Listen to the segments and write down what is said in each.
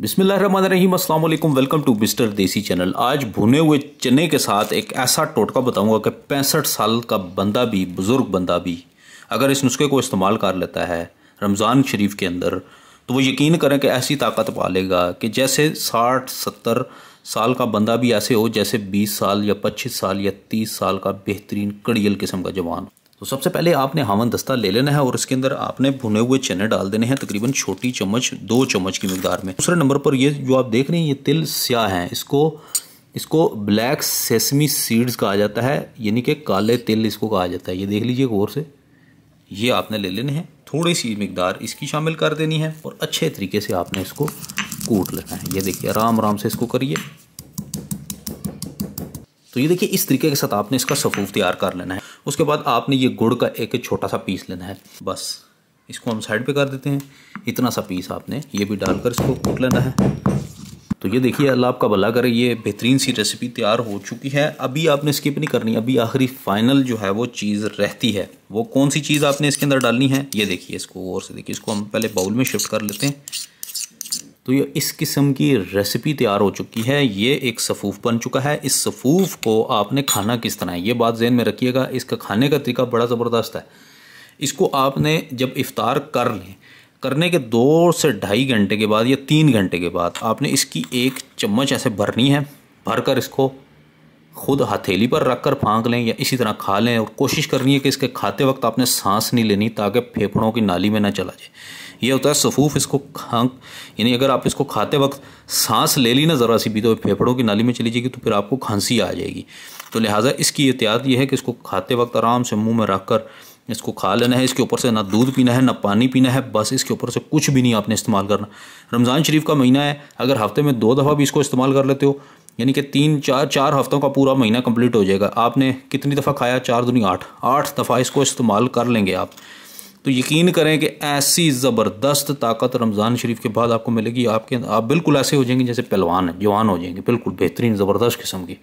बिसमीम अल्लाम welcome to mister Desi channel आज भुने हुए चने के साथ एक ऐसा टोटका बताऊंगा कि पैंसठ साल का बंदा भी बुज़ुर्ग बंदा भी अगर इस नुस्खे को इस्तेमाल कर लेता है रमज़ान शरीफ के अंदर तो वो यकीन करें कि ऐसी ताकत पा लेगा कि जैसे साठ सत्तर साल का बंदा भी ऐसे हो जैसे बीस साल या पच्चीस साल या तीस साल का बेहतरीन कड़ियल किस्म का जवान तो सबसे पहले आपने हावन दस्ता ले लेना है और इसके अंदर आपने भुने हुए चने डाल देने हैं तकरीबन छोटी चम्मच दो चम्मच की मकदार में दूसरे नंबर पर ये जो आप देख रहे हैं ये तिल स्याह हैं इसको इसको ब्लैक सेसमी सीड्स कहा जाता है यानी कि काले तिल इसको कहा जाता है ये देख लीजिए गौर से ये आपने ले लेने हैं थोड़ी सी मकदार इसकी शामिल कर देनी है और अच्छे तरीके से आपने इसको कूट लेना है ये देखिए आराम आराम से इसको करिए तो ये देखिए इस तरीके के साथ आपने इसका सफ़ूफ तैयार कर लेना है उसके बाद आपने ये गुड़ का एक छोटा सा पीस लेना है बस इसको हम साइड पे कर देते हैं इतना सा पीस आपने ये भी डालकर इसको कूट लेना है तो ये देखिए अल्लाह आपका भला करे ये बेहतरीन सी रेसिपी तैयार हो चुकी है अभी आपने स्किप नहीं करनी अभी आखिरी फाइनल जो है वो चीज़ रहती है वो कौन सी चीज़ आपने इसके अंदर डालनी है ये देखिए इसको और से देखिए इसको हम पहले बाउल में शिफ्ट कर लेते हैं तो ये इस किस्म की रेसिपी तैयार हो चुकी है ये एक सफ़ूफ बन चुका है इस सफ़ूफ को आपने खाना किस तरह है ये बात जहन में रखिएगा इसका खाने का तरीका बड़ा ज़बरदस्त है इसको आपने जब इफ़ार कर लें करने के दो से ढाई घंटे के बाद या तीन घंटे के बाद आपने इसकी एक चम्मच ऐसे भरनी है भर कर इसको खुद हथेली पर रख कर फाँक लें या इसी तरह खा लें और कोशिश करनी है कि इसके खाते वक्त आपने सांस नहीं लेनी ताकि फेफड़ों की नाली में ना चला जाए ये होता है सफूफ इसको खांक यानी अगर आप इसको खाते वक्त सांस ले ली ना ज़रा सी भी तो फेफड़ों की नाली में चली जाएगी तो फिर आपको खांसी आ जाएगी तो लिहाजा इसकी एहतियात ये है कि इसको खाते वक्त आराम से मुँह में रख कर इसको खा लेना है इसके ऊपर से ना दूध पीना है ना पानी पीना है बस इसके ऊपर से कुछ भी नहीं आपने इस्तेमाल करना रमज़ान शरीफ का महीना है अगर हफ्ते में दो दफ़ा भी इसको इस्तेमाल कर लेते हो यानी कि तीन चार चार हफ्तों का पूरा महीना कंप्लीट हो जाएगा आपने कितनी दफ़ा खाया चार दुनिया आठ आठ दफ़ा इसको इस्तेमाल कर लेंगे आप तो यकीन करें कि ऐसी ज़बरदस्त ताकत रमज़ान शरीफ के बाद आपको मिलेगी आपके आप बिल्कुल ऐसे हो जाएंगे जैसे पहलवान हैं जवान हो जाएंगे बिल्कुल बेहतरीन ज़बरदस्त किस्म की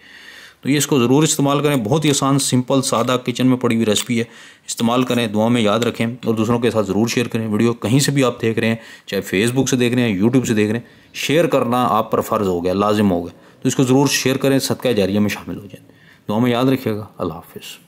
तो ये इसको ज़रूर इस्तेमाल करें बहुत ही आसान सिंपल सादा किचन में पड़ी हुई रेसिपी है इस्तेमाल करें दुआ में याद रखें और दूसरों के साथ ज़रूर शेयर करें वीडियो कहीं से भी आप देख रहे हैं चाहे फेसबुक से देख रहे हैं यूट्यूब से देख रहे हैं शेयर करना आप पर फ़र्ज़ हो गया लाजिम हो गया तो इसको ज़रूर शेयर करें सदका जारिया में शामिल हो जाए दुआ में याद रखिएगा अल्लाह हाफिज़